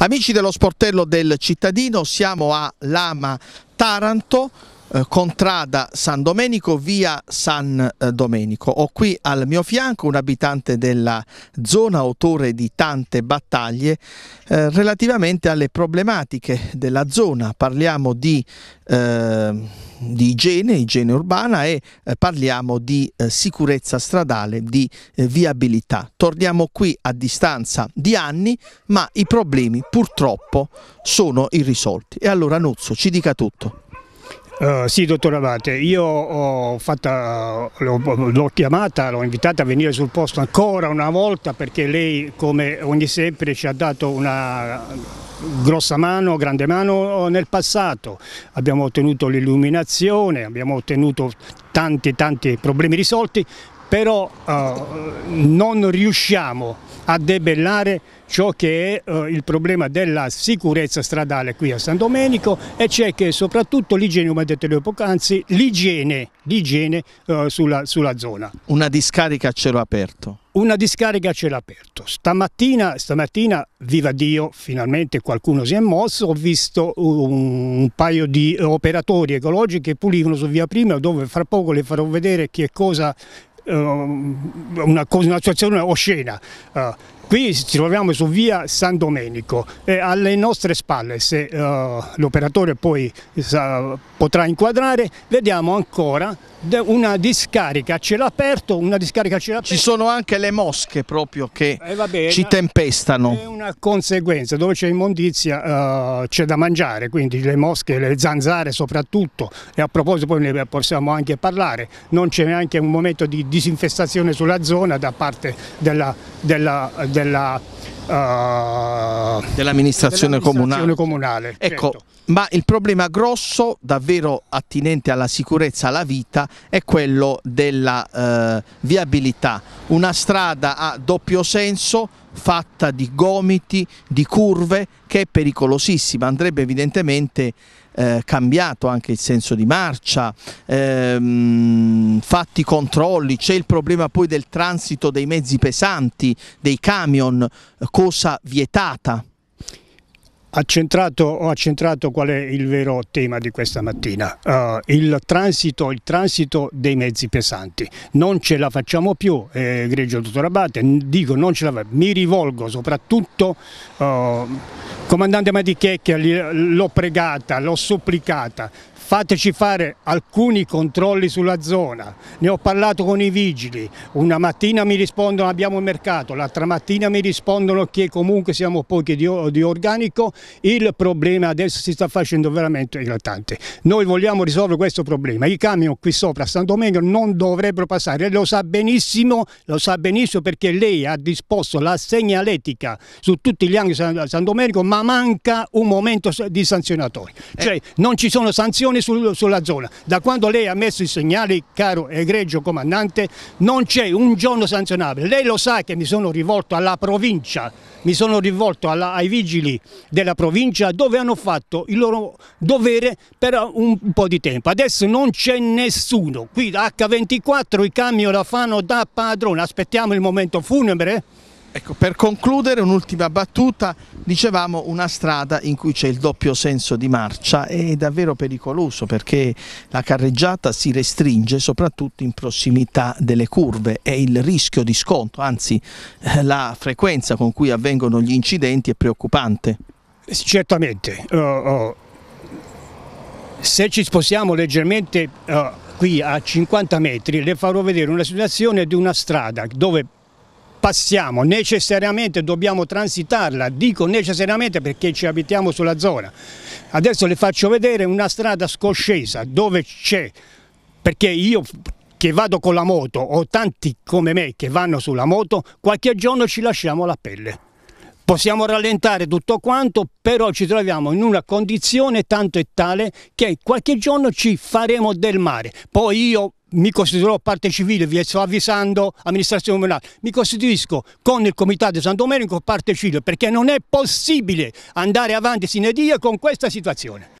Amici dello sportello del cittadino, siamo a Lama Taranto, eh, contrada San Domenico, via San eh, Domenico. Ho qui al mio fianco un abitante della zona, autore di tante battaglie eh, relativamente alle problematiche della zona. Parliamo di, eh, di igiene, igiene urbana e eh, parliamo di eh, sicurezza stradale, di viabilità. Torniamo qui a distanza di anni, ma i problemi purtroppo sono irrisolti. E allora Nuzzo ci dica tutto. Uh, sì, dottor Abate, io l'ho chiamata, l'ho invitata a venire sul posto ancora una volta perché lei come ogni sempre ci ha dato una grossa mano, grande mano oh, nel passato, abbiamo ottenuto l'illuminazione, abbiamo ottenuto tanti tanti problemi risolti, però uh, non riusciamo a debellare ciò che è eh, il problema della sicurezza stradale qui a San Domenico e c'è che soprattutto l'igiene, come ha detto Leo Pocanzi, l'igiene eh, sulla, sulla zona. Una discarica a cielo aperto una discarica a cielo aperto. Stamattina, stamattina, viva Dio, finalmente qualcuno si è mosso, ho visto un, un paio di operatori ecologici che pulivano su via Prima dove fra poco le farò vedere che cosa eh, una, una situazione oscena. Eh, Qui ci troviamo su via San Domenico e alle nostre spalle, se uh, l'operatore poi sa, potrà inquadrare, vediamo ancora una discarica a cielo aperto, una discarica a cielo aperto. Ci sono anche le mosche proprio che eh, vabbè, ci tempestano. È una conseguenza, dove c'è immondizia uh, c'è da mangiare, quindi le mosche, le zanzare soprattutto e a proposito poi ne possiamo anche parlare, non c'è neanche un momento di disinfestazione sulla zona da parte della, della della, uh, dell'amministrazione, dell'amministrazione comunale. comunale ecco, certo. ma il problema grosso, davvero attinente alla sicurezza, alla vita, è quello della uh, viabilità. Una strada a doppio senso fatta di gomiti, di curve, che è pericolosissima, andrebbe evidentemente eh, cambiato anche il senso di marcia, ehm, fatti controlli, c'è il problema poi del transito dei mezzi pesanti, dei camion, eh, cosa vietata. Accentrato, ho accentrato qual è il vero tema di questa mattina, uh, il, transito, il, transito, dei mezzi pesanti. Non ce la facciamo più, eh, egregio dottor Abate, dico non ce la facciamo, mi rivolgo soprattutto... Uh, Comandante Matichecchia, l'ho pregata, l'ho supplicata, fateci fare alcuni controlli sulla zona, ne ho parlato con i vigili, una mattina mi rispondono abbiamo il mercato, l'altra mattina mi rispondono che comunque siamo pochi di, di, organico, il problema adesso si sta facendo veramente eclatante. Noi vogliamo risolvere questo problema, i camion qui sopra a San Domenico non dovrebbero passare, lo sa benissimo, lo sa benissimo perché lei ha disposto la segnaletica su tutti gli angoli di San, San Domenico, ma ma manca un momento di sanzionatori, eh. cioè eh. non ci sono sanzioni sul, sulla zona. Da quando lei ha messo i segnali, caro egregio comandante, non c'è un giorno sanzionabile. Lei lo sa che mi sono rivolto alla provincia, mi sono rivolto alla, ai vigili della provincia dove hanno fatto il loro dovere per un po' di tempo. Adesso non c'è nessuno, qui da H24 i camion la fanno da padrone, aspettiamo il momento funebre. Ecco, per concludere un'ultima battuta, dicevamo una strada in cui c'è il doppio senso di marcia è davvero pericoloso perché la carreggiata si restringe soprattutto in prossimità delle curve e il rischio di sconto, anzi eh, la frequenza con cui avvengono gli incidenti è preoccupante. Certamente, uh, uh, se ci spostiamo leggermente uh, qui a 50 metri le farò vedere una situazione di una strada dove passiamo, necessariamente dobbiamo transitarla, dico necessariamente perché ci abitiamo sulla zona. Adesso le faccio vedere una strada scoscesa dove c'è, perché io che vado con la moto o tanti come me che vanno sulla moto, qualche giorno ci lasciamo la pelle. Possiamo rallentare tutto quanto, però ci troviamo in una condizione tanto e tale che qualche giorno ci faremo del mare. Poi io mi costituirò parte civile, vi sto avvisando, amministrazione comunale, mi costituisco con il Comitato di San Domenico parte civile perché non è possibile andare avanti sine die con questa situazione.